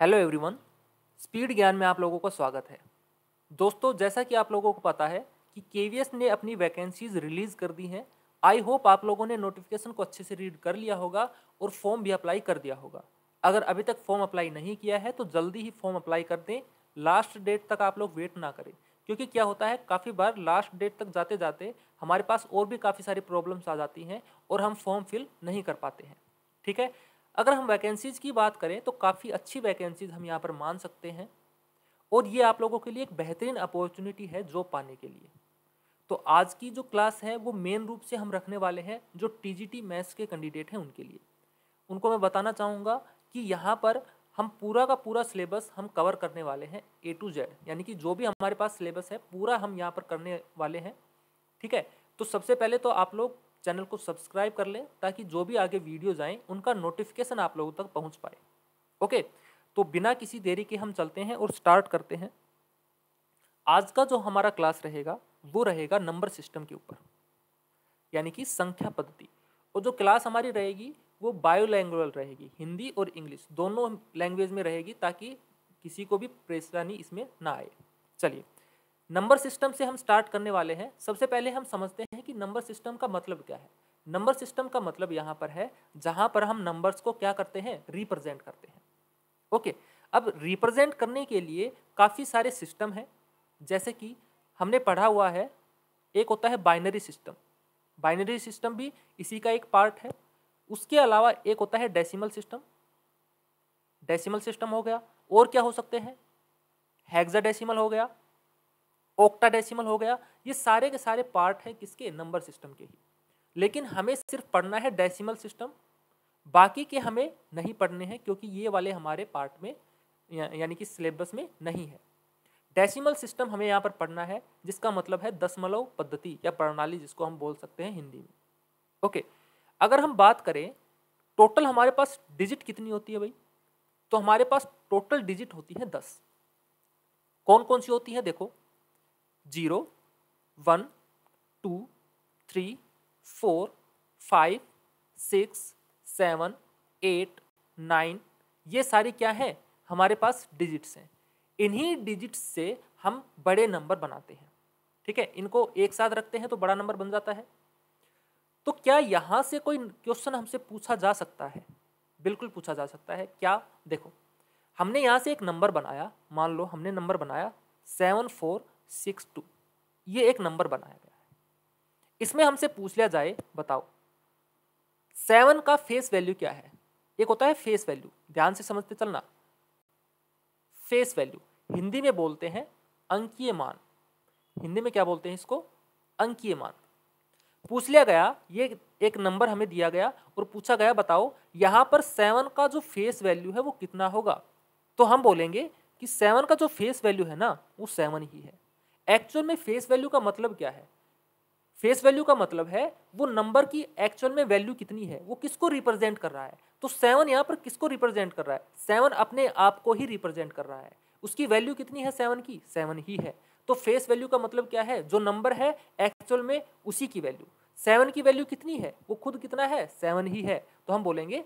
hello everyone speed ज्ञान में आप लोगों का स्वागत है दोस्तों जैसा कि आप लोगों को पता है कि के ने अपनी वैकेंसीज रिलीज़ कर दी हैं आई होप आप लोगों ने नोटिफिकेशन को अच्छे से रीड कर लिया होगा और फॉर्म भी अप्लाई कर दिया होगा अगर अभी तक फॉर्म अप्लाई नहीं किया है तो जल्दी ही फॉर्म अप्लाई कर दें लास्ट डेट तक आप लोग वेट ना करें क्योंकि क्या होता है काफ़ी बार लास्ट डेट तक जाते जाते हमारे पास और भी काफ़ी सारी प्रॉब्लम्स आ जाती हैं और हम फॉर्म फिल नहीं कर पाते हैं ठीक है अगर हम वैकेंसीज़ की बात करें तो काफ़ी अच्छी वैकेंसीज़ हम यहाँ पर मान सकते हैं और ये आप लोगों के लिए एक बेहतरीन अपॉर्चुनिटी है जॉब पाने के लिए तो आज की जो क्लास है वो मेन रूप से हम रखने वाले हैं जो टी जी टी मैथ्स के कैंडिडेट हैं उनके लिए उनको मैं बताना चाहूँगा कि यहाँ पर हम पूरा का पूरा सिलेबस हम कवर करने वाले हैं ए टू जेड यानी कि जो भी हमारे पास सिलेबस है पूरा हम यहाँ पर करने वाले हैं ठीक है तो सबसे पहले तो आप लोग चैनल को सब्सक्राइब कर लें ताकि जो भी आगे वीडियोज़ आएँ उनका नोटिफिकेशन आप लोगों तक पहुँच पाए ओके तो बिना किसी देरी के हम चलते हैं और स्टार्ट करते हैं आज का जो हमारा क्लास रहेगा वो रहेगा नंबर सिस्टम के ऊपर यानी कि संख्या पद्धति और जो क्लास हमारी रहेगी वो बायो लैंग्वेज रहेगी हिंदी और इंग्लिश दोनों लैंग्वेज में रहेगी ताकि किसी को भी परेशानी इसमें ना आए चलिए नंबर सिस्टम से हम स्टार्ट करने वाले हैं सबसे पहले हम समझते हैं कि नंबर सिस्टम का मतलब क्या है नंबर सिस्टम का मतलब यहाँ पर है जहाँ पर हम नंबर्स को क्या करते हैं रिप्रेजेंट करते हैं ओके अब रिप्रेजेंट करने के लिए काफ़ी सारे सिस्टम हैं जैसे कि हमने पढ़ा हुआ है एक होता है बाइनरी सिस्टम बाइनरी सिस्टम भी इसी का एक पार्ट है उसके अलावा एक होता है डेसिमल सिस्टम डेसिमल सिस्टम हो गया और क्या हो सकते हैं हेक्साडेसिमल हो गया ओक्टाडेसिमल हो गया ये सारे के सारे पार्ट हैं किसके नंबर सिस्टम के ही लेकिन हमें सिर्फ पढ़ना है डेसिमल सिस्टम बाकी के हमें नहीं पढ़ने हैं क्योंकि ये वाले हमारे पार्ट में या, यानी कि सिलेबस में नहीं है डेसिमल सिस्टम हमें यहाँ पर पढ़ना है जिसका मतलब है दसमलव पद्धति या प्रणाली जिसको हम बोल सकते हैं हिंदी में ओके अगर हम बात करें टोटल हमारे पास डिजिट कितनी होती है भाई तो हमारे पास टोटल डिजिट होती है दस कौन कौन सी होती है देखो zero one two three four five six seven eight nine ये सारी क्या है हमारे पास डिजिट्स हैं इन्हीं डिजिट्स से हम बड़े नंबर बनाते हैं ठीक है इनको एक साथ रखते हैं तो बड़ा नंबर बन जाता है तो क्या यहाँ से कोई क्वेश्चन हमसे पूछा जा सकता है बिल्कुल पूछा जा सकता है क्या देखो हमने यहाँ से एक नंबर बनाया मान लो हमने नंबर बनाया सेवन फोर सिक्स टू ये एक नंबर बनाया गया है इसमें हमसे पूछ लिया जाए बताओ सेवन का फेस वैल्यू क्या है एक होता है फेस वैल्यू ध्यान से समझते चलना फेस वैल्यू हिंदी में बोलते हैं अंकीय मान हिंदी में क्या बोलते हैं इसको अंकीय मान पूछ लिया गया ये एक नंबर हमें दिया गया और पूछा गया बताओ यहाँ पर सेवन का जो फेस वैल्यू है वो कितना होगा तो हम बोलेंगे कि सेवन का जो फेस वैल्यू है ना वो सेवन ही है एक्चुअल में फेस वैल्यू का मतलब क्या है फेस वैल्यू का मतलब है वो नंबर की एक्चुअल में वैल्यू कितनी है वो किसको रिप्रेजेंट कर रहा है तो सेवन यहाँ पर किसको रिप्रेजेंट कर रहा है सेवन अपने आप को ही रिप्रेजेंट कर रहा है उसकी वैल्यू कितनी है सेवन की सेवन ही है तो फेस वैल्यू का मतलब क्या है जो नंबर है एक्चुअल में उसी की वैल्यू सेवन की वैल्यू कितनी है वो खुद कितना है सेवन ही है तो हम बोलेंगे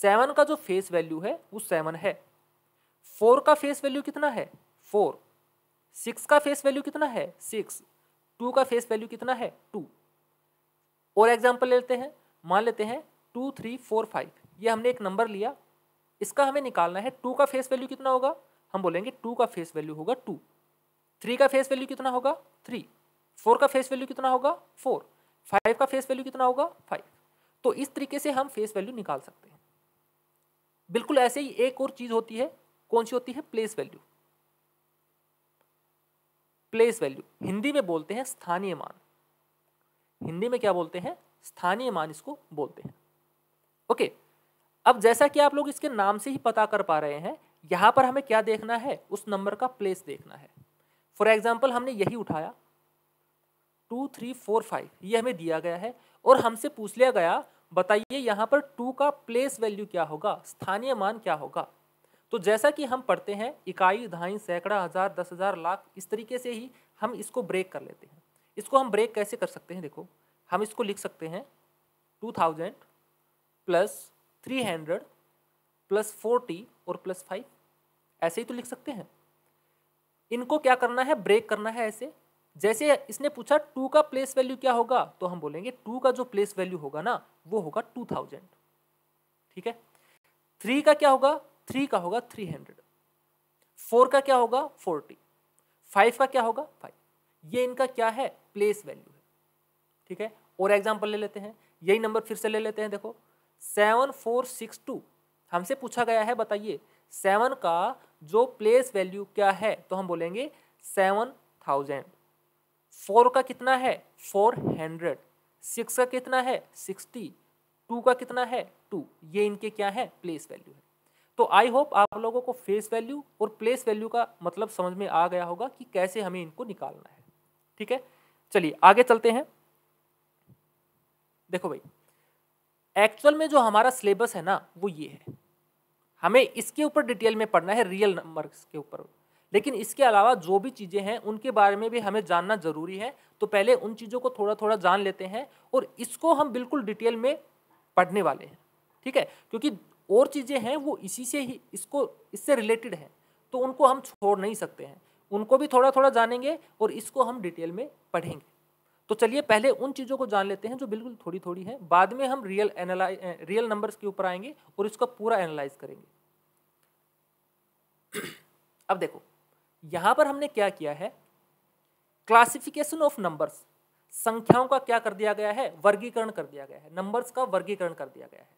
सेवन का जो फेस वैल्यू है वो सेवन है फोर का फेस वैल्यू कितना है फोर सिक्स का फेस वैल्यू कितना है सिक्स टू का फेस वैल्यू कितना है टू और एग्जाम्पल लेते हैं मान लेते हैं टू थ्री फोर फाइव ये हमने एक नंबर लिया इसका हमें निकालना है टू का फेस वैल्यू कितना होगा हम बोलेंगे टू का फेस वैल्यू होगा टू थ्री का फेस वैल्यू कितना होगा थ्री फोर का फेस वैल्यू कितना होगा फोर फाइव का फेस वैल्यू कितना होगा फाइव तो इस तरीके से हम फेस वैल्यू निकाल सकते हैं बिल्कुल ऐसे ही एक और चीज़ होती है कौन सी होती है place value place value Hindi में बोलते हैं स्थानीय मान हिंदी में क्या बोलते हैं स्थानीय मान इसको बोलते हैं ओके अब जैसा कि आप लोग इसके नाम से ही पता कर पा रहे हैं यहाँ पर हमें क्या देखना है उस नंबर का प्लेस देखना है फॉर एग्जाम्पल हमने यही उठाया टू थ्री फोर फाइव ये हमें दिया गया है और हमसे पूछ लिया गया बताइए यहाँ पर टू का प्लेस वैल्यू क्या होगा स्थानीय मान क्या होगा तो जैसा कि हम पढ़ते हैं इकाई ढाई सैकड़ा हज़ार दस हज़ार लाख इस तरीके से ही हम इसको ब्रेक कर लेते हैं इसको हम ब्रेक कैसे कर सकते हैं देखो हम इसको लिख सकते हैं two thousand plus three hundred plus forty और प्लस फाइव ऐसे ही तो लिख सकते हैं इनको क्या करना है ब्रेक करना है ऐसे जैसे इसने पूछा टू का प्लेस वैल्यू क्या होगा तो हम बोलेंगे टू का जो प्लेस वैल्यू होगा ना वो होगा टू थाउजेंड ठीक है थ्री का क्या होगा थ्री का होगा थ्री हंड्रेड फोर का क्या होगा फोर्टी फाइव का क्या होगा फाइव ये इनका क्या है प्लेस वैल्यू है ठीक है और एग्जाम्पल ले लेते हैं यही नंबर फिर से ले लेते हैं देखो सेवन फोर सिक्स टू हमसे पूछा गया है बताइए सेवन का जो प्लेस वैल्यू क्या है तो हम बोलेंगे सेवन थाउजेंड फोर का कितना है फोर हंड्रेड सिक्स का कितना है सिक्सटी टू का कितना है टू ये इनके क्या है प्लेस वैल्यू है तो आई होप आप लोगों को फेस वैल्यू और प्लेस वैल्यू का मतलब समझ में आ गया होगा कि कैसे हमें इनको निकालना है ठीक है चलिए आगे चलते हैं देखो भाई एक्चुअल में जो हमारा सिलेबस है ना वो ये है हमें इसके ऊपर डिटेल में पढ़ना है रियल नंबर के ऊपर लेकिन इसके अलावा जो भी चीज़ें हैं उनके बारे में भी हमें जानना ज़रूरी है तो पहले उन चीज़ों को थोड़ा थोड़ा जान लेते हैं और इसको हम बिल्कुल डिटेल में पढ़ने वाले हैं ठीक है क्योंकि और चीज़ें हैं वो इसी से ही इसको इससे रिलेटेड हैं तो उनको हम छोड़ नहीं सकते हैं उनको भी थोड़ा थोड़ा जानेंगे और इसको हम डिटेल में पढ़ेंगे तो चलिए पहले उन चीज़ों को जान लेते हैं जो बिल्कुल थोड़ी थोड़ी है बाद में हम रियल एनालाइज रियल नंबर्स के ऊपर आएंगे और इसका पूरा एनालाइज करेंगे अब देखो यहाँ पर हमने क्या किया है क्लासिफिकेशन ऑफ नंबर्स संख्याओं का क्या कर दिया गया है वर्गीकरण कर दिया गया है नंबर्स का वर्गीकरण कर दिया गया है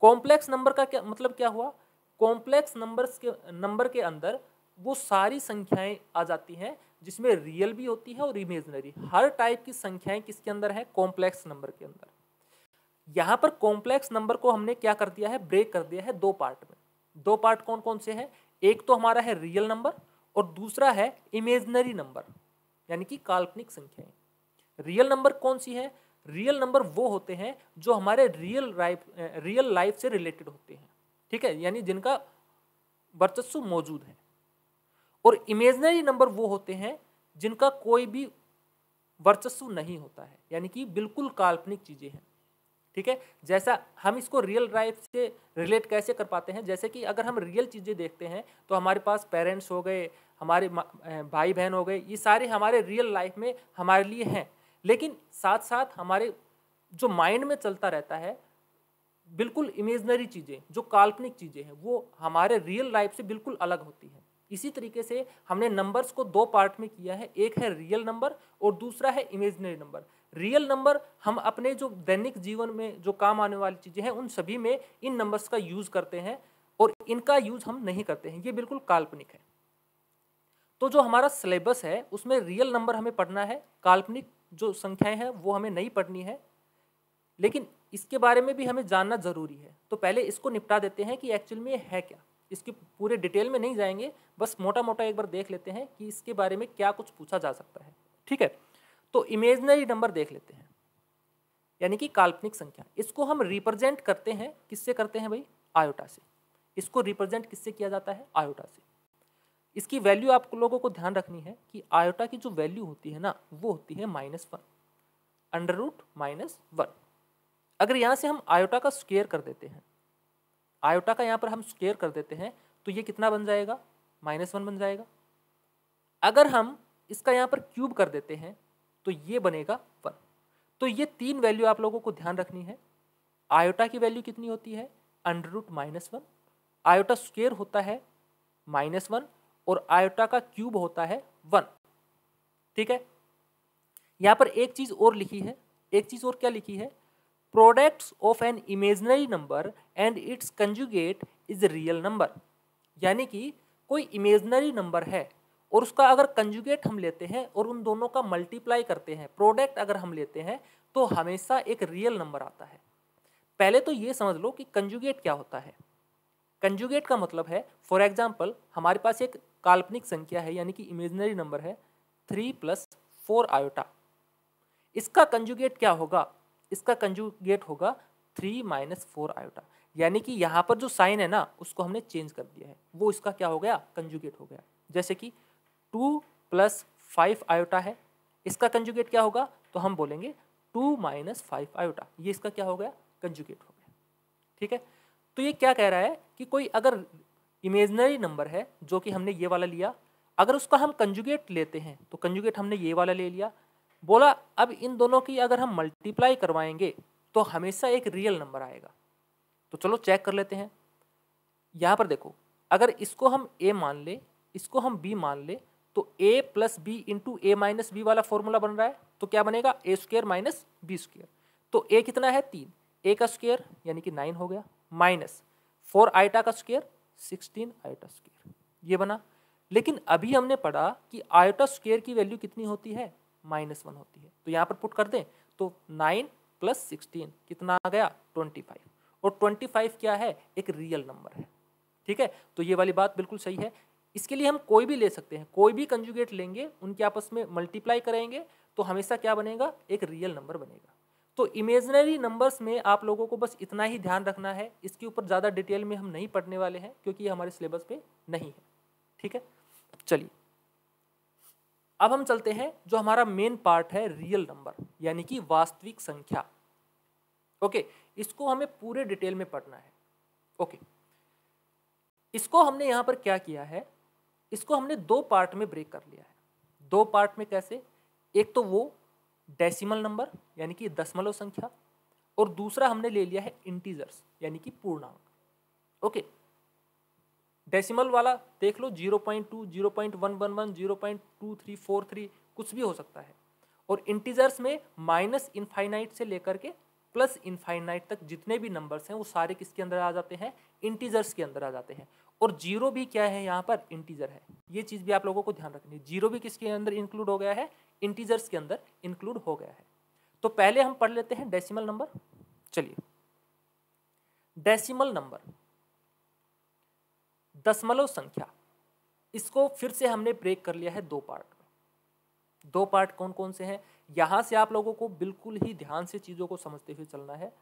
कॉम्प्लेक्स नंबर का क्या मतलब क्या हुआ कॉम्प्लेक्स नंबर्स के नंबर के अंदर वो सारी संख्याएं आ जाती हैं जिसमें रियल भी होती है और इमेजनरी हर टाइप की संख्याएं किसके अंदर है कॉम्प्लेक्स नंबर के अंदर यहाँ पर कॉम्प्लेक्स नंबर को हमने क्या कर दिया है ब्रेक कर दिया है दो पार्ट में दो पार्ट कौन कौन से हैं एक तो हमारा है रियल नंबर और दूसरा है इमेजनरी नंबर यानी कि काल्पनिक संख्याएं रियल नंबर कौन सी है रियल नंबर वो होते हैं जो हमारे रियल लाइफ रियल लाइफ से रिलेटेड होते हैं ठीक है यानी जिनका वर्चस्व मौजूद है और इमेजनरी नंबर वो होते हैं जिनका कोई भी वर्चस्व नहीं होता है यानी कि बिल्कुल काल्पनिक चीज़ें हैं ठीक है जैसा हम इसको रियल लाइफ से रिलेट कैसे कर पाते हैं जैसे कि अगर हम रियल चीज़ें देखते हैं तो हमारे पास पेरेंट्स हो गए हमारे भाई बहन हो गए ये सारे हमारे रियल लाइफ में हमारे लिए हैं लेकिन साथ साथ हमारे जो माइंड में चलता रहता है बिल्कुल इमेजनरी चीज़ें जो काल्पनिक चीज़ें हैं वो हमारे रियल लाइफ से बिल्कुल अलग होती हैं इसी तरीके से हमने नंबर्स को दो पार्ट में किया है एक है रियल नंबर और दूसरा है इमेजनरी नंबर रियल नंबर हम अपने जो दैनिक जीवन में जो काम आने वाली चीज़ें हैं उन सभी में इन नंबर्स का यूज़ करते हैं और इनका यूज़ हम नहीं करते हैं ये बिल्कुल काल्पनिक है तो जो हमारा सिलेबस है उसमें रियल नंबर हमें पढ़ना है काल्पनिक जो संख्याएं हैं वो हमें नहीं पढ़नी है लेकिन इसके बारे में भी हमें जानना ज़रूरी है तो पहले इसको निपटा देते हैं कि एक्चुअल में है क्या इसके पूरे डिटेल में नहीं जाएंगे बस मोटा मोटा एक बार देख लेते हैं कि इसके बारे में क्या कुछ पूछा जा सकता है ठीक है तो इमेजनरी नंबर देख लेते हैं यानी कि काल्पनिक संख्या इसको हम रिप्रेजेंट करते हैं किससे करते हैं भाई आयोटा से इसको रिप्रेजेंट किससे किया जाता है आयोटा से इसकी वैल्यू आप लोगों को ध्यान रखनी है कि आयोटा की जो वैल्यू होती है ना वो होती है minus one under root minus one अगर यहाँ से हम आयोटा का स्क्वेयर कर देते हैं आयोटा का यहाँ पर हम स्क्वेयर कर देते हैं तो ये कितना बन जाएगा माइनस वन बन जाएगा अगर हम इसका यहाँ पर क्यूब कर देते हैं तो ये बनेगा वन तो ये तीन वैल्यू आप लोगों को ध्यान रखनी है आयोटा की वैल्यू कितनी होती है under root minus one iota square होता है माइनस वन और आयोटा का क्यूब होता है वन ठीक है यहाँ पर एक चीज़ और लिखी है एक चीज़ और क्या लिखी है products of an imaginary number and its conjugate is real number यानी कि कोई इमेजनरी नंबर है और उसका अगर कंजुगेट हम लेते हैं और उन दोनों का मल्टीप्लाई करते हैं प्रोडक्ट अगर हम लेते हैं तो हमेशा एक रियल नंबर आता है पहले तो ये समझ लो कि कंजुगेट क्या होता है कंजुगेट का मतलब है फॉर एग्जाम्पल हमारे पास एक काल्पनिक संख्या है यानी कि इमेजनरी नंबर है थ्री प्लस फोर आयोटा इसका कंजुगेट क्या होगा इसका कंजुगेट होगा थ्री माइनस फोर आयोटा यानी कि यहाँ पर जो साइन है ना उसको हमने चेंज कर दिया है वो इसका क्या हो गया कंजुगेट हो गया जैसे कि टू प्लस फाइव आयोटा है इसका कंजुगेट क्या होगा तो हम बोलेंगे टू माइनस फाइव आयोटा ये इसका क्या हो गया कंजुगेट हो गया ठीक है तो ये क्या कह रहा है कि कोई अगर इमेजनरी नंबर है जो कि हमने ये वाला लिया अगर उसका हम कंजुगेट लेते हैं तो कंजुगेट हमने ये वाला ले लिया बोला अब इन दोनों की अगर हम मल्टीप्लाई करवाएंगे तो हमेशा एक रियल नंबर आएगा तो चलो चेक कर लेते हैं यहाँ पर देखो अगर इसको हम ए मान ले इसको हम बी मान ले तो A plus B into A minus B वाला फॉर्मूला बन रहा है तो क्या बनेगा A square minus B square तो ए कितना है तीन ए का स्क्वेयर यानी कि नाइन हो गया माइनस फोर आइटा का स्क्वेयर सिक्सटीन आयोटा स्केयर ये बना लेकिन अभी हमने पढ़ा कि आयोटा स्केयर की वैल्यू कितनी होती है माइनस वन होती है तो यहाँ पर पुट कर दें तो नाइन प्लस सिक्सटीन कितना आ गया ट्वेंटी फाइव और ट्वेंटी फाइव क्या है एक रियल नंबर है ठीक है तो ये वाली बात बिल्कुल सही है इसके लिए हम कोई भी ले सकते हैं कोई भी कंजुगेट लेंगे उनके आपस में मल्टीप्लाई करेंगे तो हमेशा क्या बनेगा एक रियल नंबर बनेगा तो इमेजनरी नंबर्स में आप लोगों को बस इतना ही ध्यान रखना है इसके ऊपर ज़्यादा डिटेल में हम नहीं पढ़ने वाले हैं क्योंकि ये हमारे सिलेबस पे नहीं है ठीक है चलिए अब हम चलते हैं जो हमारा मेन पार्ट है रियल नंबर यानी कि वास्तविक संख्या ओके इसको हमें पूरे डिटेल में पढ़ना है ओके इसको हमने यहाँ पर क्या किया है इसको हमने दो पार्ट में ब्रेक कर लिया है दो पार्ट में कैसे एक तो वो डेसिमल नंबर यानी कि दशमलव संख्या और दूसरा हमने ले लिया है इंटीजर्स यानी कि पूर्णांक ओके डेसिमल वाला देख लो zero point two zero point one one one zero point two three four three कुछ भी हो सकता है और इंटीजर्स में माइनस इनफाइनाइट से लेकर के प्लस इनफाइनाइट तक जितने भी नंबर्स हैं वो सारे किसके अंदर आ जाते हैं इंटीजर्स के अंदर आ जाते हैं और जीरो भी क्या है यहाँ पर इंटीजर है ये चीज़ भी आप लोगों को ध्यान रखनी है जीरो भी किसके अंदर इंक्लूड हो गया है इंटीजर्स के अंदर इंक्लूड हो गया है तो पहले हम पढ़ लेते हैं डेसिमल नंबर चलिए डेसिमल नंबर दशमलव संख्या इसको फिर से हमने ब्रेक कर लिया है दो पार्ट में दो पार्ट कौन कौन से हैं यहां से आप लोगों को बिल्कुल ही ध्यान से चीज़ों को समझते हुए चलना है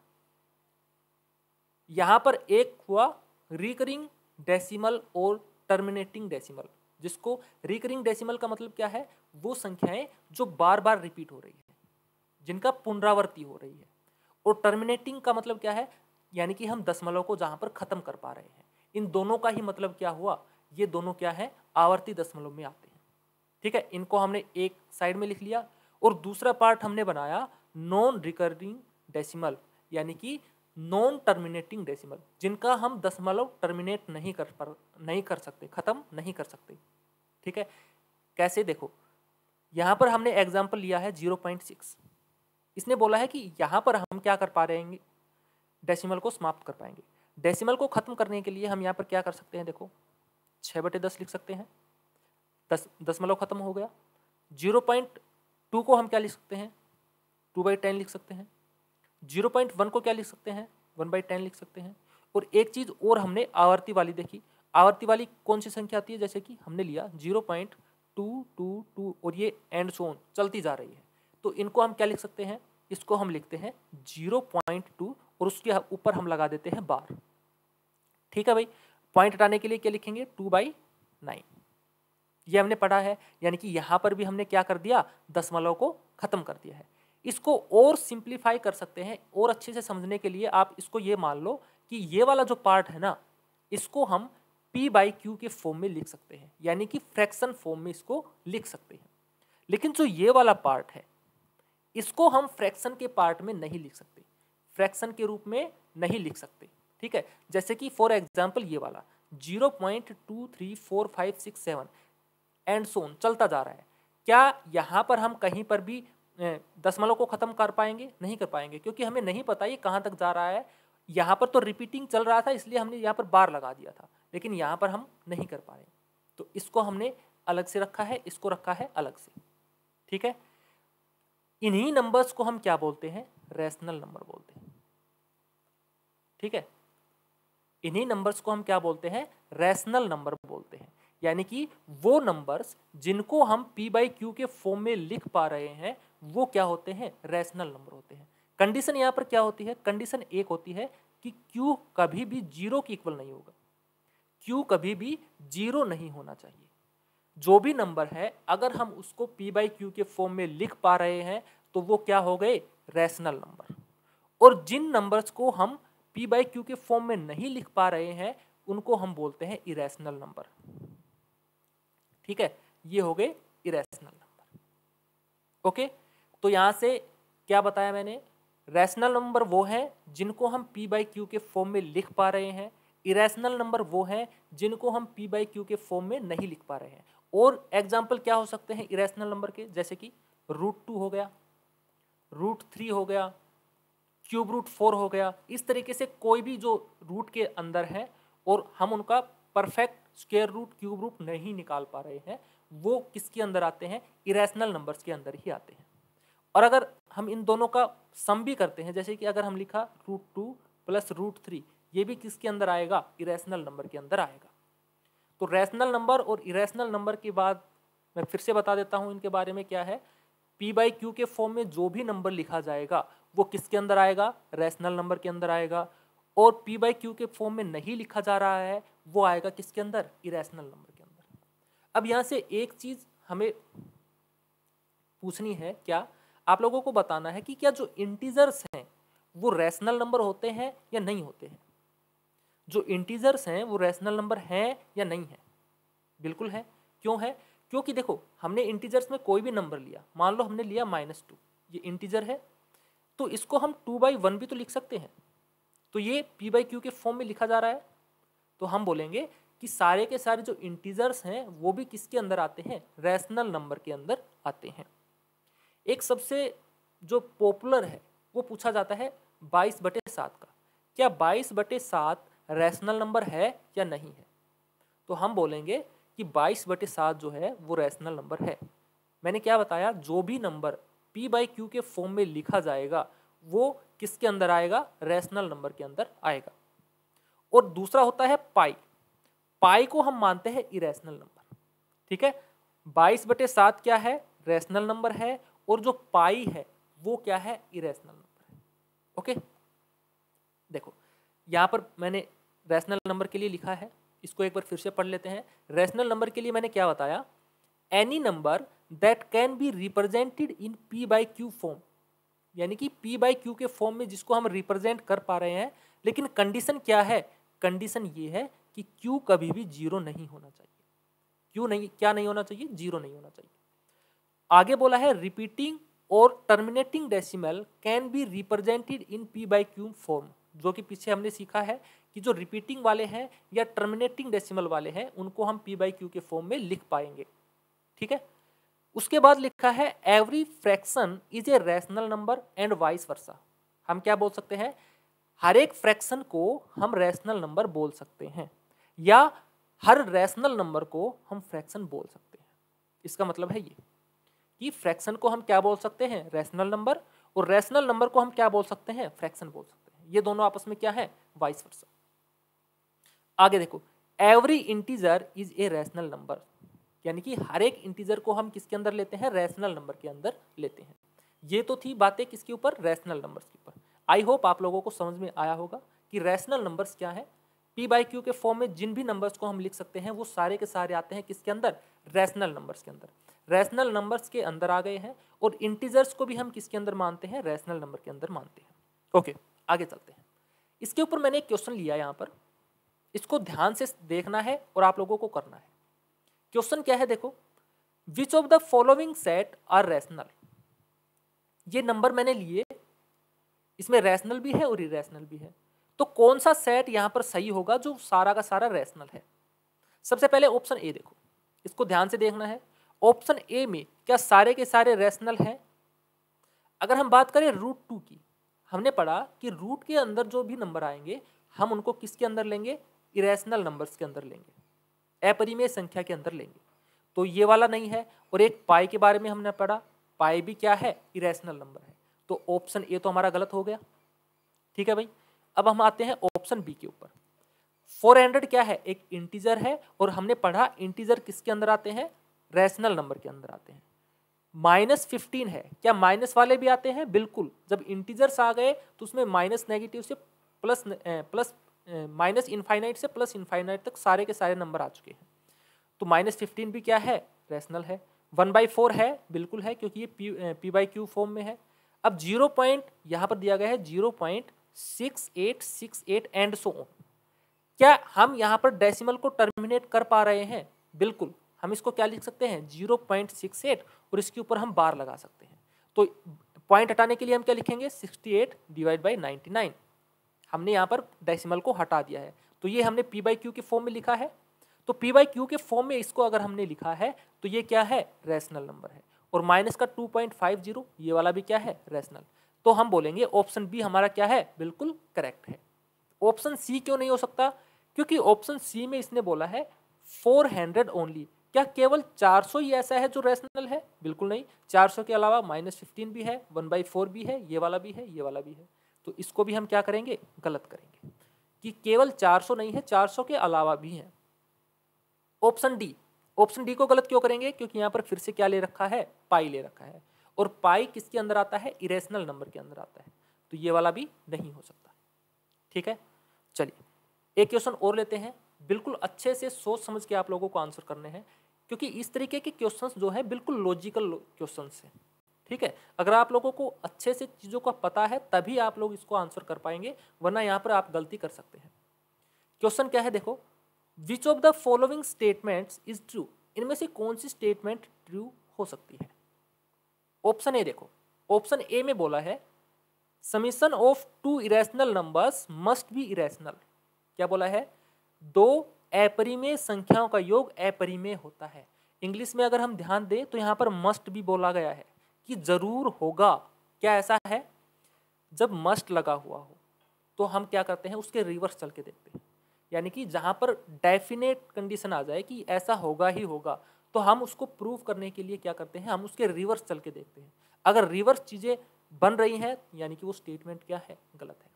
यहां पर एक हुआ रिकरिंग डेसिमल और टर्मिनेटिंग डेसिमल जिसको रिकरिंग डेसिमल का मतलब क्या है वो संख्याएं जो बार बार रिपीट हो रही है जिनका पुनरावृत्ति हो रही है और टर्मिनेटिंग का मतलब क्या है यानी कि हम दशमलव को जहाँ पर ख़त्म कर पा रहे हैं इन दोनों का ही मतलब क्या हुआ ये दोनों क्या है आवर्ती दशमलव में आते हैं ठीक है इनको हमने एक साइड में लिख लिया और दूसरा पार्ट हमने बनाया नॉन रिकरिंग डेसिमल यानी कि नॉन टर्मिनेटिंग डेसिमल जिनका हम दशमलव टर्मिनेट नहीं कर पर नहीं कर सकते ख़त्म नहीं कर सकते ठीक है कैसे देखो यहाँ पर हमने एग्जाम्पल लिया है जीरो पॉइंट सिक्स इसने बोला है कि यहाँ पर हम क्या कर पा रहे हैं डेसिमल को समाप्त कर पाएंगे डेसिमल को ख़त्म करने के लिए हम यहाँ पर क्या कर सकते हैं देखो छः बटे दस लिख सकते हैं दस दशमलव ख़त्म हो गया जीरो पॉइंट टू को हम क्या लिख सकते हैं टू बाई टेन लिख सकते हैं जीरो पॉइंट वन को क्या लिख सकते हैं वन बाई टेन लिख सकते हैं और एक चीज़ और हमने आवर्ती वाली देखी आवर्ती वाली कौन सी संख्या आती है जैसे कि हमने लिया zero point two two two और ये एंड सोन चलती जा रही है तो इनको हम क्या लिख सकते हैं इसको हम लिखते हैं जीरो पॉइंट टू और उसके ऊपर हम लगा देते हैं बार ठीक है भाई पॉइंट हटाने के लिए क्या लिखेंगे टू बाई नाइन ये हमने पढ़ा है यानी कि यहाँ पर भी हमने क्या कर दिया दसमलव को ख़त्म कर दिया है इसको और सिंप्लीफाई कर सकते हैं और अच्छे से समझने के लिए आप इसको ये मान लो कि ये वाला जो पार्ट है ना इसको हम पी बाई क्यू के फॉर्म में लिख सकते हैं यानी कि फ्रैक्शन फॉर्म में इसको लिख सकते हैं लेकिन जो ये वाला पार्ट है इसको हम फ्रैक्शन के पार्ट में नहीं लिख सकते फ्रैक्शन के रूप में नहीं लिख सकते ठीक है जैसे कि फॉर एग्जाम्पल ये वाला zero point two three four five six seven and so on चलता जा रहा है क्या यहाँ पर हम कहीं पर भी दशमलव को ख़त्म कर पाएंगे नहीं कर पाएंगे क्योंकि हमें नहीं पता ये कहाँ तक जा रहा है यहाँ पर तो रिपीटिंग चल रहा था इसलिए हमने यहाँ पर बार लगा दिया था लेकिन यहाँ पर हम नहीं कर पा रहे तो इसको हमने अलग से रखा है इसको रखा है अलग से ठीक है इन्हीं नंबर्स को हम क्या बोलते हैं रैशनल नंबर बोलते हैं ठीक है इन्हीं नंबर्स को हम क्या बोलते हैं रैशनल नंबर बोलते हैं यानी कि वो नंबर्स जिनको हम पी बाई क्यू के फॉर्म में लिख पा रहे हैं वो क्या होते हैं रैशनल नंबर होते हैं कंडीशन यहाँ पर क्या होती है कंडीशन एक होती है कि क्यू कभी भी जीरो के इक्वल नहीं होगा क्यू कभी भी जीरो नहीं होना चाहिए जो भी नंबर है अगर हम उसको पी बाई क्यू के फॉर्म में लिख पा रहे हैं तो वो क्या हो गए रैशनल नंबर और जिन नंबर्स को हम पी बाई क्यू के फॉर्म में नहीं लिख पा रहे हैं उनको हम बोलते हैं इरेशनल नंबर ठीक है ये हो गए इरेशनल नंबर ओके तो यहाँ से क्या बताया मैंने रैशनल नंबर वो हैं जिनको हम पी बाई क्यू के फॉर्म में लिख पा रहे हैं इरेशनल नंबर वो हैं जिनको हम पी बाई क्यू के फॉर्म में नहीं लिख पा रहे हैं और एग्जाम्पल क्या हो सकते हैं इरेशनल नंबर के जैसे कि रूट टू हो गया रूट थ्री हो गया क्यूब रूट फोर हो गया इस तरीके से कोई भी जो रूट के अंदर है और हम उनका perfect square root cube root नहीं निकाल पा रहे हैं वो किसके अंदर आते हैं इरेशनल नंबर्स के अंदर ही आते हैं और अगर हम इन दोनों का सम भी करते हैं जैसे कि अगर हम लिखा root two plus root three ये भी किसके अंदर आएगा इरेशनल नंबर के अंदर आएगा तो रैशनल नंबर और इरेशनल नंबर के बाद मैं फिर से बता देता हूँ इनके बारे में क्या है पी बाई क्यू के फॉर्म में जो भी नंबर लिखा जाएगा वो किसके अंदर आएगा रैशनल नंबर के अंदर आएगा और पी बाई क्यू के फॉर्म में नहीं लिखा जा रहा है वो आएगा किसके अंदर इरेशनल नंबर के अंदर अब यहाँ से एक चीज़ हमें पूछनी है क्या आप लोगों को बताना है कि क्या जो इंटीजर्स हैं वो रैशनल नंबर होते हैं या नहीं होते हैं जो इंटीजर्स हैं वो रैशनल नंबर हैं या नहीं है बिल्कुल है क्यों है क्योंकि देखो हमने इंटीजर्स में कोई भी नंबर लिया मान लो हमने लिया माइनस टू ये इंटीजर है तो इसको हम टू बाई वन भी तो लिख सकते हैं तो ये पी बाई क्यू के फॉर्म में लिखा जा रहा है तो हम बोलेंगे कि सारे के सारे जो इंटीजर्स हैं वो भी किसके अंदर आते हैं रैशनल नंबर के अंदर आते हैं एक सबसे जो पॉपुलर है वो पूछा जाता है बाईस बटे सात का क्या बाईस बटे सात रैशनल नंबर है या नहीं है तो हम बोलेंगे कि बाईस बटे सात जो है वो रैशनल नंबर है मैंने क्या बताया जो भी नंबर पी बाई क्यू के फॉर्म में लिखा जाएगा वो किसके अंदर आएगा रैशनल नंबर के अंदर आएगा और दूसरा होता है पाई पाई को हम मानते हैं इरेशनल नंबर ठीक है बाईस बटे सात क्या है रैशनल नंबर है और जो पाई है वो क्या है इरेशनल नंबर है ओके देखो यहाँ पर मैंने रैशनल नंबर के लिए लिखा है इसको एक बार फिर से पढ़ लेते हैं रैशनल नंबर के लिए मैंने क्या बताया any number that can be represented in P by Q form यानी कि पी बाई क्यू के फॉर्म में जिसको हम रिप्रेजेंट कर पा रहे हैं लेकिन कंडीशन क्या है कंडीशन ये है कि क्यू कभी भी जीरो नहीं होना चाहिए क्यू नहीं क्या नहीं होना चाहिए जीरो नहीं होना चाहिए आगे बोला है रिपीटिंग और terminating decimal can be represented in P by Q form जो कि पीछे हमने सीखा है कि जो रिपीटिंग वाले हैं या टर्मिनेटिंग डेसिमल वाले हैं उनको हम पी बाई क्यू के फॉर्म में लिख पाएंगे ठीक है उसके बाद लिखा है every fraction is a rational number and vice versa हम क्या बोल सकते हैं हर एक फ्रैक्शन को हम रैशनल नंबर बोल सकते हैं या हर रैशनल नंबर को हम फ्रैक्शन बोल सकते हैं इसका मतलब है ये कि फ्रैक्शन को हम क्या बोल सकते हैं रैशनल नंबर और रैशनल नंबर को हम क्या बोल सकते हैं फ्रैक्शन बोल सकते हैं ये दोनों आपस में क्या है वाइस वर्सा आगे देखो every integer is a rational number यानी कि हर एक इंटीजर को हम किसके अंदर लेते हैं रैशनल नंबर के अंदर लेते हैं ये तो थी बातें किसके ऊपर रैशनल नंबर्स के ऊपर आई होप आप लोगों को समझ में आया होगा कि रैशनल नंबर्स क्या है पी बाई क्यू के फॉर्म में जिन भी नंबर्स को हम लिख सकते हैं वो सारे के सारे आते हैं किसके अंदर रैशनल नंबर्स के अंदर रैशनल नंबर्स के अंदर आ गए हैं और इंटीजर्स को भी हम किसके अंदर मानते हैं रैशनल नंबर के अंदर मानते हैं ओके okay, आगे चलते हैं इसके ऊपर मैंने एक क्वेश्चन लिया यहाँ पर इसको ध्यान से देखना है और आप लोगों को करना है क्वेश्चन क्या है देखो which of the following set are rational ये नंबर मैंने लिए इसमें रैशनल भी है और इरेशनल भी है तो कौन सा सेट यहाँ पर सही होगा जो सारा का सारा रैशनल है सबसे पहले ऑप्शन ए देखो इसको ध्यान से देखना है ऑप्शन ए में क्या सारे के सारे रैशनल हैं अगर हम बात करें रूट टू की हमने पढ़ा कि रूट के अंदर जो भी नंबर आएंगे हम उनको किसके अंदर लेंगे इरेशनल नंबर्स के अंदर लेंगे अपरिमेय संख्या के अंदर लेंगे तो ये वाला नहीं है और एक पाई के बारे में हमने पढ़ा पाई भी क्या है इरेशनल नंबर है तो ऑप्शन ए तो हमारा गलत हो गया ठीक है भाई अब हम आते हैं ऑप्शन बी के ऊपर 400 क्या है एक इंटीजर है और हमने पढ़ा इंटीजर किसके अंदर आते हैं रैशनल नंबर के अंदर आते हैं माइनस फिफ्टीन है क्या माइनस वाले भी आते हैं बिल्कुल जब इंटीजर्स आ गए तो उसमें माइनस नेगेटिव से प्लस प्लस माइनस इन्फाइनाइट से प्लस इन्फाइनाइट तक सारे के सारे नंबर आ चुके हैं तो माइनस फिफ्टीन भी क्या है रैशनल है वन बाई फोर है बिल्कुल है क्योंकि ये P P by Q form में है अब जीरो पॉइंट यहाँ पर दिया गया है zero point six eight six eight and so on क्या हम यहाँ पर डेसिमल को टर्मिनेट कर पा रहे हैं बिल्कुल हम इसको क्या लिख सकते हैं जीरो पॉइंट सिक्स एट और इसके ऊपर हम बार लगा सकते हैं तो पॉइंट हटाने के लिए हम क्या लिखेंगे sixty eight divide by ninety nine हमने यहाँ पर डेसिमल को हटा दिया है तो ये हमने पी बाई क्यू के फॉर्म में लिखा है तो पी बाई क्यू के फॉर्म में इसको अगर हमने लिखा है तो ये क्या है रेशनल नंबर है और माइनस का टू पॉइंट फाइव जीरो ये वाला भी क्या है रेशनल तो हम बोलेंगे ऑप्शन बी हमारा क्या है बिल्कुल करेक्ट है ऑप्शन सी क्यों नहीं हो सकता क्योंकि ऑप्शन सी में इसने बोला है फोर हंड्रेड ओनली क्या केवल 400 ही ऐसा है जो रैशनल है बिल्कुल नहीं 400 के अलावा माइनस फिफ्टीन भी है वन बाई फोर भी है ये वाला भी है ये वाला भी है तो इसको भी हम क्या करेंगे गलत करेंगे कि केवल 400 नहीं है 400 के अलावा भी हैं ऑप्शन डी ऑप्शन डी को गलत क्यों करेंगे क्योंकि यहाँ पर फिर से क्या ले रखा है पाई ले रखा है और पाई किसके अंदर आता है इरेशनल नंबर के अंदर आता है तो ये वाला भी नहीं हो सकता ठीक है चलिए एक क्वेश्चन और लेते हैं बिल्कुल अच्छे से सोच समझ के आप लोगों को आंसर करने हैं क्योंकि इस तरीके के क्वेश्चंस जो है बिल्कुल लॉजिकल क्वेश्चंस हैं ठीक है अगर आप लोगों को अच्छे से चीज़ों का पता है तभी आप लोग इसको आंसर कर पाएंगे वरना यहाँ पर आप गलती कर सकते हैं क्वेश्चन क्या है देखो which of the following statements is true इनमें से कौन सी स्टेटमेंट ट्रू हो सकती है ऑप्शन ए देखो ऑप्शन ए में बोला है summation of two irrational numbers must be irrational क्या बोला है दो अपरिमेय संख्याओं का योग अपरिमेय होता है इंग्लिश में अगर हम ध्यान दें तो यहाँ पर मस्ट भी बोला गया है कि ज़रूर होगा क्या ऐसा है जब मस्ट लगा हुआ हो तो हम क्या करते हैं उसके रिवर्स चल के देखते हैं यानी कि जहाँ पर डेफिनेट कंडीशन आ जाए कि ऐसा होगा ही होगा तो हम उसको प्रूव करने के लिए क्या करते हैं हम उसके रिवर्स चल के देखते हैं अगर रिवर्स चीज़ें बन रही हैं यानी कि वो स्टेटमेंट क्या है गलत है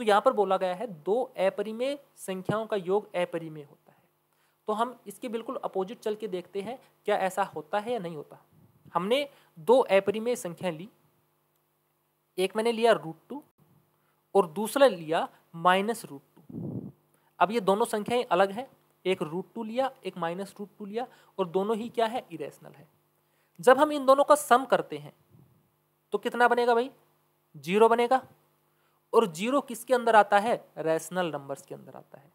तो यहाँ पर बोला गया है दो अपरिमेय संख्याओं का योग अपरिमेय होता है तो हम इसके बिल्कुल अपोजिट चल के देखते हैं क्या ऐसा होता है या नहीं होता हमने दो अपरिमेय संख्या ली एक मैंने लिया रूट टू और दूसरा लिया माइनस रूट टू अब ये दोनों संख्याएं अलग हैं एक रूट टू लिया एक माइनस रूट टू लिया और दोनों ही क्या है इरेशनल है जब हम इन दोनों का सम करते हैं तो कितना बनेगा भाई जीरो बनेगा और जीरो किसके अंदर आता है रैशनल नंबर्स के अंदर आता है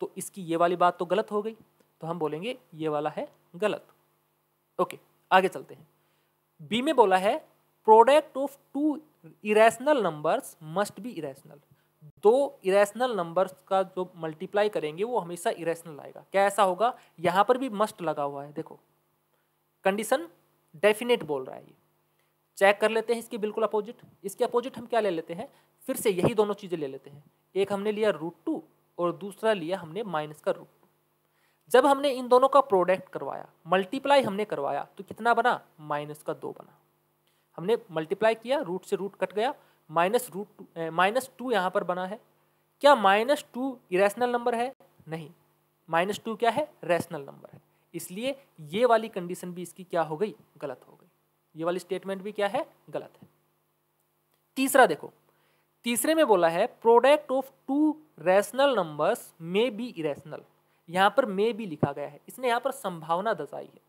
तो इसकी ये वाली बात तो गलत हो गई तो हम बोलेंगे ये वाला है गलत ओके आगे चलते हैं बी में बोला है product of two irrational numbers must be irrational दो इरेशनल नंबर्स का जो मल्टीप्लाई करेंगे वो हमेशा इरेशनल आएगा क्या ऐसा होगा यहाँ पर भी मस्ट लगा हुआ है देखो कंडीशन डेफिनेट बोल रहा है ये चेक कर लेते हैं इसके बिल्कुल अपोजिट इसके अपोजिट हम क्या ले लेते हैं फिर से यही दोनों चीज़ें ले लेते हैं एक हमने लिया रूट टू और दूसरा लिया हमने माइनस का रूट टू जब हमने इन दोनों का प्रोडक्ट करवाया मल्टीप्लाई हमने करवाया तो कितना बना माइनस का दो बना हमने मल्टीप्लाई किया रूट से रूट कट गया minus root two minus two यहाँ पर बना है क्या माइनस टू इरेशनल नंबर है नहीं माइनस टू क्या है रैशनल नंबर है इसलिए ये वाली कंडीशन भी इसकी क्या हो गई गलत हो गई ये वाली स्टेटमेंट भी क्या है गलत है तीसरा देखो तीसरे में बोला है product of two rational numbers may be irrational यहाँ पर मे बी लिखा गया है इसने यहाँ पर संभावना दर्शाई है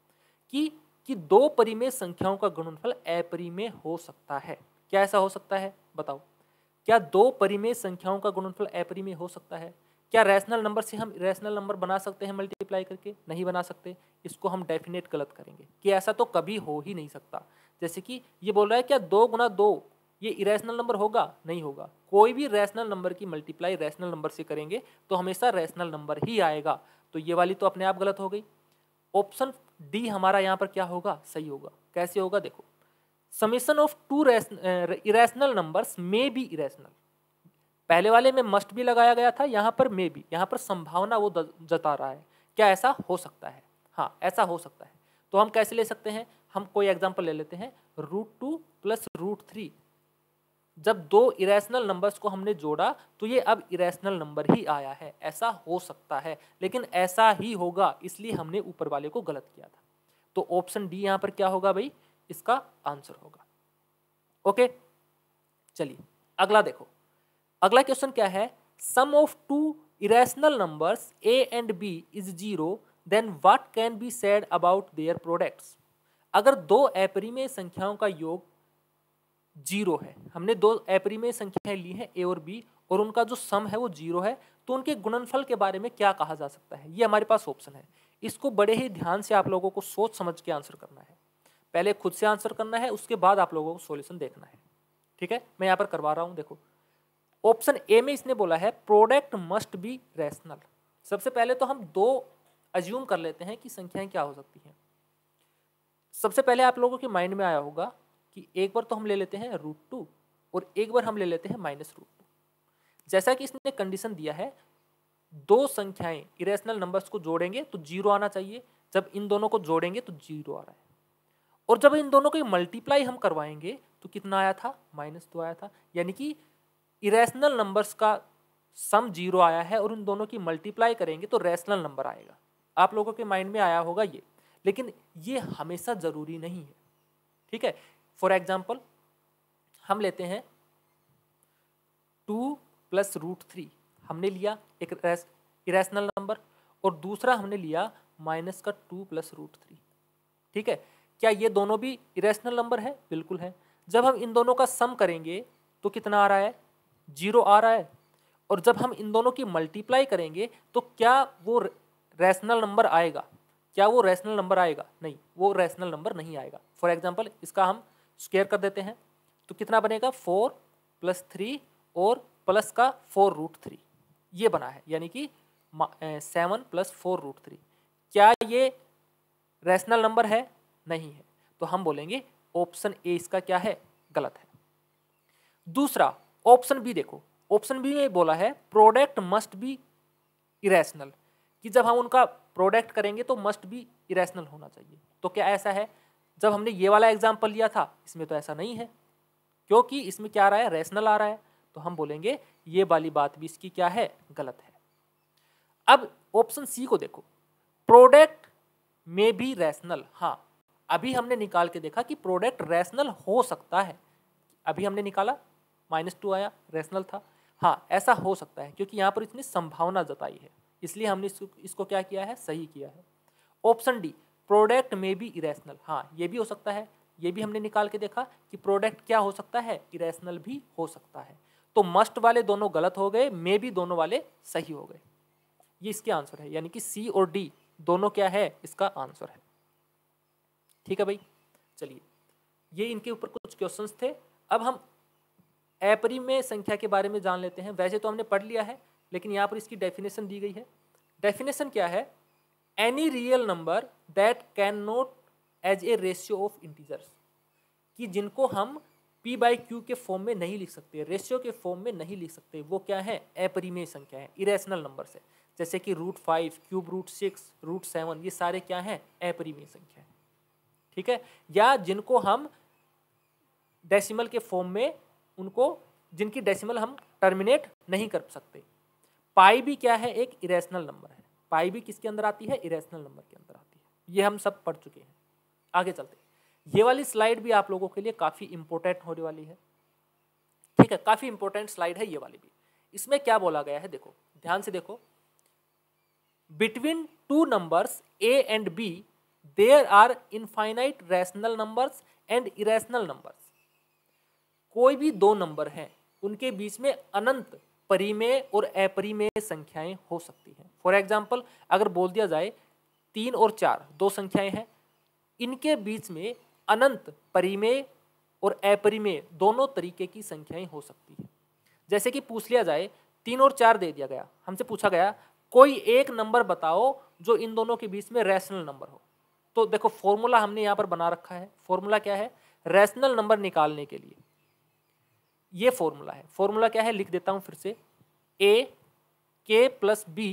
कि कि दो परिमेय संख्याओं का गुणनफल अपरिमेय हो सकता है क्या ऐसा हो सकता है बताओ क्या दो परिमेय संख्याओं का गुणनफल अपरिमेय हो सकता है क्या रैशनल नंबर से हम रैशनल नंबर बना सकते हैं मल्टीप्लाई करके नहीं बना सकते इसको हम डेफिनेट गलत करेंगे कि ऐसा तो कभी हो ही नहीं सकता जैसे कि ये बोल रहा है क्या दो गुना दो ये इरेशनल नंबर होगा नहीं होगा कोई भी रैशनल नंबर की मल्टीप्लाई रैशनल नंबर से करेंगे तो हमेशा रैशनल नंबर ही आएगा तो ये वाली तो अपने आप गलत हो गई ऑप्शन डी हमारा यहाँ पर क्या होगा सही होगा कैसे होगा देखो summation of two irrational numbers may be irrational पहले वाले में मस्ट भी लगाया गया था यहाँ पर मे बी यहाँ पर संभावना वो जता रहा है क्या ऐसा हो सकता है हाँ ऐसा हो सकता है तो हम कैसे ले सकते हैं हम कोई एग्जाम्पल ले लेते हैं root two plus root three जब दो इरेशनल नंबर्स को हमने जोड़ा तो ये अब इरेशनल नंबर ही आया है ऐसा हो सकता है लेकिन ऐसा ही होगा इसलिए हमने ऊपर वाले को गलत किया था तो ऑप्शन डी यहाँ पर क्या होगा भाई इसका आंसर होगा ओके चलिए अगला देखो अगला क्वेश्चन क्या है sum of two irrational numbers A and B is zero then what can be said about their products अगर दो एपरी में संख्याओं का योग जीरो है हमने दो एपरी में संख्याएं ली हैं ए और बी और उनका जो सम है वो जीरो है तो उनके गुणनफल के बारे में क्या कहा जा सकता है ये हमारे पास ऑप्शन है इसको बड़े ही ध्यान से आप लोगों को सोच समझ के आंसर करना है पहले खुद से आंसर करना है उसके बाद आप लोगों को सोल्यूशन देखना है ठीक है मैं यहाँ पर करवा रहा हूँ देखो ऑप्शन ए में इसने बोला है प्रोडक्ट मस्ट बी रैशनल सबसे पहले तो हम दो अज्यूम कर लेते हैं कि संख्याएं क्या हो सकती हैं सबसे पहले आप लोगों के माइंड में आया होगा कि एक बार तो हम ले लेते हैं रूट टू और एक बार हम ले लेते हैं माइनस रूट टू जैसा कि इसने कंडीशन दिया है दो संख्याएं इरेशनल नंबर्स को जोड़ेंगे तो जीरो आना चाहिए जब इन दोनों को जोड़ेंगे तो जीरो आ रहा है और जब इन दोनों को मल्टीप्लाई हम करवाएंगे तो कितना आया था माइनस दो आया था यानी कि इरेशनल नंबर्स का सम जीरो आया है और उन दोनों की मल्टीप्लाई करेंगे तो रेशनल नंबर आएगा आप लोगों के माइंड में आया होगा ये लेकिन ये हमेशा ज़रूरी नहीं है ठीक है फॉर एग्जाम्पल हम लेते हैं टू प्लस रूट थ्री हमने लिया एक इरेशनल नंबर और दूसरा हमने लिया माइनस का टू प्लस रूट थ्री ठीक है क्या ये दोनों भी इरेशनल नंबर है बिल्कुल है जब हम इन दोनों का सम करेंगे तो कितना आ रहा है जीरो आ रहा है और जब हम इन दोनों की मल्टीप्लाई करेंगे तो क्या वो रैशनल नंबर आएगा क्या वो रैशनल नंबर आएगा नहीं वो रैशनल नंबर नहीं आएगा फॉर एग्जाम्पल इसका हम स्क्वेयर कर देते हैं तो कितना बनेगा फोर प्लस थ्री और प्लस का फोर रूट थ्री ये बना है यानी कि seven plus four root three क्या ये रैशनल नंबर है नहीं है तो हम बोलेंगे ऑप्शन ए इसका क्या है गलत है दूसरा ऑप्शन बी देखो ऑप्शन बी में बोला है प्रोडक्ट मस्ट बी इरेशनल कि जब हम उनका प्रोडक्ट करेंगे तो मस्ट बी इरेशनल होना चाहिए तो क्या ऐसा है जब हमने ये वाला एग्जाम्पल लिया था इसमें तो ऐसा नहीं है क्योंकि इसमें क्या आ रहा है रैशनल आ रहा है तो हम बोलेंगे ये वाली बात भी इसकी क्या है गलत है अब ऑप्शन सी को देखो प्रोडक्ट में भी रैशनल हाँ अभी हमने निकाल के देखा कि प्रोडक्ट रैशनल हो सकता है अभी हमने निकाला माइनस टू आया रैशनल था हाँ ऐसा हो सकता है क्योंकि यहाँ पर इसने संभावना जताई है इसलिए हमने इसको इसको क्या किया है सही किया है ऑप्शन डी प्रोडक्ट में भी इरेशनल हाँ ये भी हो सकता है ये भी हमने निकाल के देखा कि प्रोडक्ट क्या हो सकता है इरेशनल भी हो सकता है तो मस्ट वाले दोनों गलत हो गए मे भी दोनों वाले सही हो गए ये इसके आंसर है यानी कि सी और डी दोनों क्या है इसका आंसर है ठीक है भाई चलिए ये इनके ऊपर कुछ क्वेश्चंस थे अब हम एपरी में संख्या के बारे में जान लेते हैं वैसे तो हमने पढ़ लिया है लेकिन यहाँ पर इसकी डेफिनेशन दी गई है डेफिनेशन क्या है any real number that cannot as a ratio of integers कि जिनको हम पी बाई क्यू के फॉर्म में नहीं लिख सकते रेशियो के फॉर्म में नहीं लिख सकते वो क्या है अपरिमेय संख्या है इरेशनल नंबर है जैसे कि root five cube root six root seven ये सारे क्या हैं अपरिमेय संख्या है ठीक है या जिनको हम डेसिमल के फॉर्म में उनको जिनकी डेसिमल हम टर्मिनेट नहीं कर सकते पाई भी क्या है एक इरेशनल नंबर है पाई भी किसके अंदर आती है इरेशनल नंबर के अंदर आती है ये हम सब पढ़ चुके हैं आगे चलते हैं ये वाली स्लाइड भी आप लोगों के लिए काफ़ी इंपॉर्टेंट होने वाली है ठीक है काफ़ी इंपॉर्टेंट स्लाइड है ये वाली भी इसमें क्या बोला गया है देखो ध्यान से देखो between two numbers A and B there are infinite rational numbers and irrational numbers कोई भी दो नंबर हैं उनके बीच में अनंत परिमेय और अपरिमेय संख्याएं हो सकती हैं फॉर एग्जाम्पल अगर बोल दिया जाए तीन और चार दो संख्याएं हैं इनके बीच में अनंत परिमेय और अपरिमेय दोनों तरीके की संख्याएं हो सकती है जैसे कि पूछ लिया जाए तीन और चार दे दिया गया हमसे पूछा गया कोई एक नंबर बताओ जो इन दोनों के बीच में रैशनल नंबर हो तो देखो फॉर्मूला हमने यहाँ पर बना रखा है फॉर्मूला क्या है रैशनल नंबर निकालने के लिए ये फॉर्मूला है फॉर्मूला क्या है लिख देता हूँ फिर से A K plus B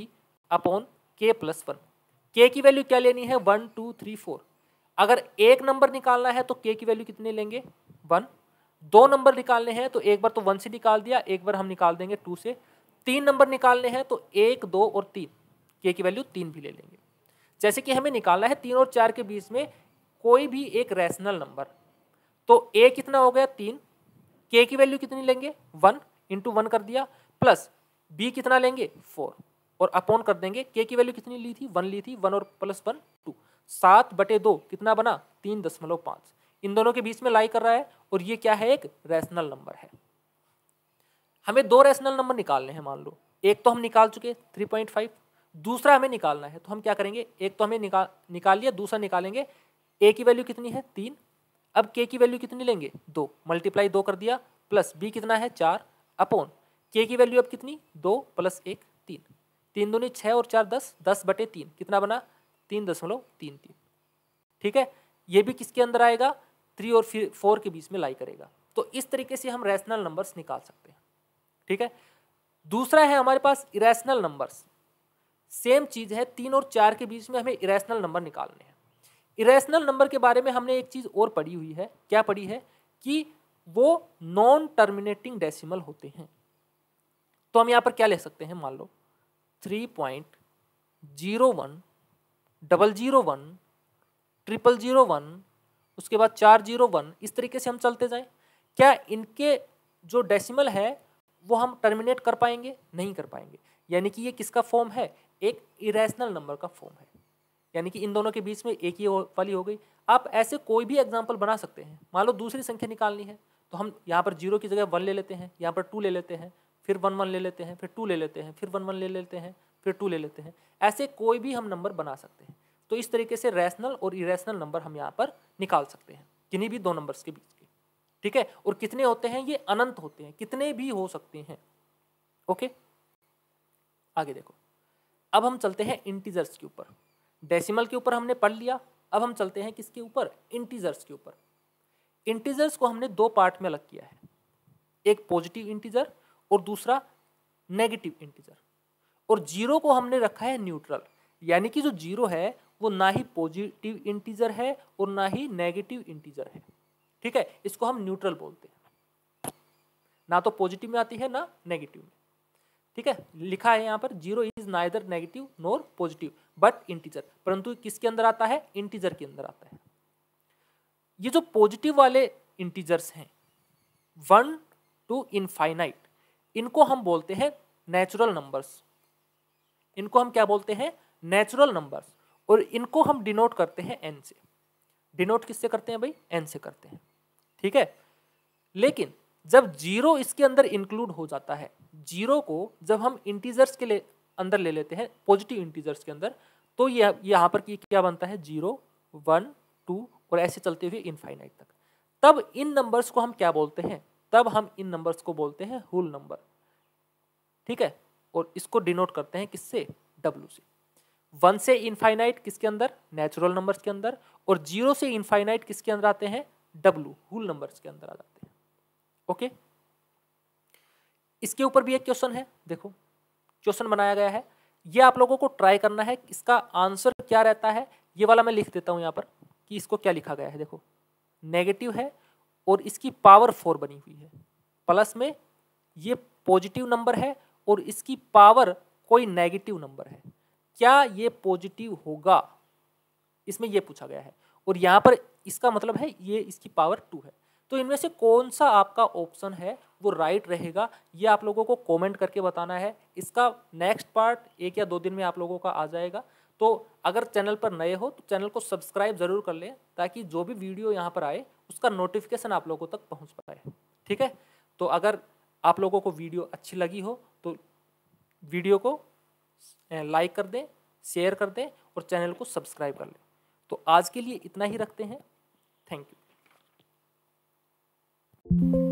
upon K plus one K की वैल्यू क्या लेनी है वन टू थ्री फोर अगर एक नंबर निकालना है तो के की वैल्यू कितने लेंगे वन दो नंबर निकालने हैं तो एक बार तो वन से निकाल दिया एक बार हम निकाल देंगे टू से तीन नंबर निकालने हैं तो एक दो और तीन के की वैल्यू तीन भी ले लेंगे जैसे कि हमें निकालना है तीन और चार के बीच में कोई भी एक रैशनल नंबर तो ए कितना हो गया तीन के की वैल्यू कितनी लेंगे वन इंटू वन कर दिया प्लस बी कितना लेंगे फोर और अपॉन कर देंगे के की वैल्यू कितनी ली थी वन ली थी वन और प्लस वन टू सात बटे दो कितना बना तीन दशमलव पाँच इन दोनों के बीच में लाई कर रहा है और ये क्या है एक रैशनल नंबर है हमें दो रैशनल नंबर निकालने हैं मान लो एक तो हम निकाल चुके थ्री पॉइंट फाइव दूसरा हमें निकालना है तो हम क्या करेंगे एक तो हमें निकाल निकाल लिया दूसरा निकालेंगे ए की वैल्यू कितनी है तीन अब के की वैल्यू कितनी लेंगे दो मल्टीप्लाई दो कर दिया प्लस बी कितना है चार अपोन के की वैल्यू अब कितनी दो प्लस एक तीन तीन दूनी छः और चार दस दस बटे तीन कितना बना तीन दशमलव तीन तीन ठीक है ये भी किसके अंदर आएगा थ्री और फिर फोर के बीच में लाई करेगा तो इस तरीके से हम रैशनल नंबर्स निकाल सकते हैं ठीक है दूसरा है हमारे पास इरेशनल नंबर्स सेम चीज़ है तीन और चार के बीच में हमें इरेशनल नंबर निकालने हैं इरेशनल नंबर के बारे में हमने एक चीज़ और पढ़ी हुई है क्या पढ़ी है कि वो नॉन टर्मिनेटिंग डेसिमल होते हैं तो हम यहाँ पर क्या ले सकते हैं मान लो three point zero one double zero one triple zero one उसके बाद चार जीरो वन इस तरीके से हम चलते जाएं क्या इनके जो डेसिमल है वो हम टर्मिनेट कर पाएंगे नहीं कर पाएंगे यानी कि ये किसका फॉर्म है एक इरेशनल नंबर का फॉर्म है यानी कि इन दोनों के बीच में एक ही वाली हो गई आप ऐसे कोई भी एग्जाम्पल बना सकते हैं मान लो दूसरी संख्या निकालनी है तो हम यहाँ पर जीरो की जगह वन ले लेते हैं यहाँ पर टू ले लेते हैं फिर वन वन ले लेते हैं फिर टू ले लेते हैं फिर वन वन ले लेते हैं फिर टू ले लेते हैं ऐसे कोई भी हम नंबर बना सकते हैं तो इस तरीके से रैशनल और इरेशनल नंबर हम यहाँ पर निकाल सकते हैं किन्हीं भी दो नंबर्स के बीच के ठीक है और कितने होते हैं ये अनंत होते हैं कितने भी हो सकते हैं ओके आगे देखो अब हम चलते हैं इंटीजर्स के ऊपर डेसिमल के ऊपर हमने पढ़ लिया अब हम चलते हैं किसके ऊपर इंटीजर्स के ऊपर इंटीजर्स को हमने दो पार्ट में अलग किया है एक पॉजिटिव इंटीजर और दूसरा नेगेटिव इंटीजर और जीरो को हमने रखा है न्यूट्रल यानी कि जो जीरो है वो ना ही पॉजिटिव इंटीजर है और ना ही नेगेटिव इंटीजर है ठीक है इसको हम न्यूट्रल बोलते हैं ना तो पॉजिटिव में आती है ना नेगेटिव में ठीक है लिखा है यहाँ पर zero is neither negative nor positive but integer परंतु किसके अंदर आता है इंटीजर के अंदर आता है ये जो पॉजिटिव वाले इंटीजर्स हैं वन टू इनफाइनाइट इनको हम बोलते हैं नेचुरल नंबर्स इनको हम क्या बोलते हैं नेचुरल नंबर्स और इनको हम डिनोट करते हैं एन से डिनोट किससे करते हैं भाई एन से करते हैं ठीक है लेकिन जब जीरो इसके अंदर इंक्लूड हो जाता है जीरो को जब हम इंटीजर्स के ले अंदर ले लेते हैं पॉजिटिव इंटीजर्स के अंदर तो यह यहाँ पर क्या बनता है जीरो वन टू और ऐसे चलते हुए इनफाइनाइट तक तब इन नंबर्स को हम क्या बोलते हैं तब हम इन नंबर्स को बोलते हैं होल नंबर ठीक है और इसको डिनोट करते हैं किससे डब्ल्यू से वन से इनफाइनाइट किसके अंदर नेचुरल नंबर्स के अंदर और जीरो से इनफाइनाइट किसके अंदर आते हैं डब्लू होल नंबर्स के अंदर आ जाते हैं ओके इसके ऊपर भी एक क्वेश्चन है देखो क्वेश्चन बनाया गया है ये आप लोगों को ट्राई करना है इसका आंसर क्या रहता है ये वाला मैं लिख देता हूँ यहाँ पर कि इसको क्या लिखा गया है देखो नेगेटिव है और इसकी पावर फोर बनी हुई है प्लस में ये पॉजिटिव नंबर है और इसकी पावर कोई नेगेटिव नंबर है क्या ये पॉजिटिव होगा इसमें ये पूछा गया है और यहाँ पर इसका मतलब है ये इसकी पावर टू है तो इनमें से कौन सा आपका ऑप्शन है वो राइट रहेगा ये आप लोगों को कमेंट करके बताना है इसका नेक्स्ट पार्ट एक या दो दिन में आप लोगों का आ जाएगा तो अगर चैनल पर नए हो तो चैनल को सब्सक्राइब ज़रूर कर लें ताकि जो भी वीडियो यहाँ पर आए उसका नोटिफिकेशन आप लोगों तक पहुँच पाए ठीक है तो अगर आप लोगों को वीडियो अच्छी लगी हो तो वीडियो को लाइक कर दें शेयर कर दें और चैनल को सब्सक्राइब कर लें तो आज के लिए इतना ही रखते हैं थैंक यू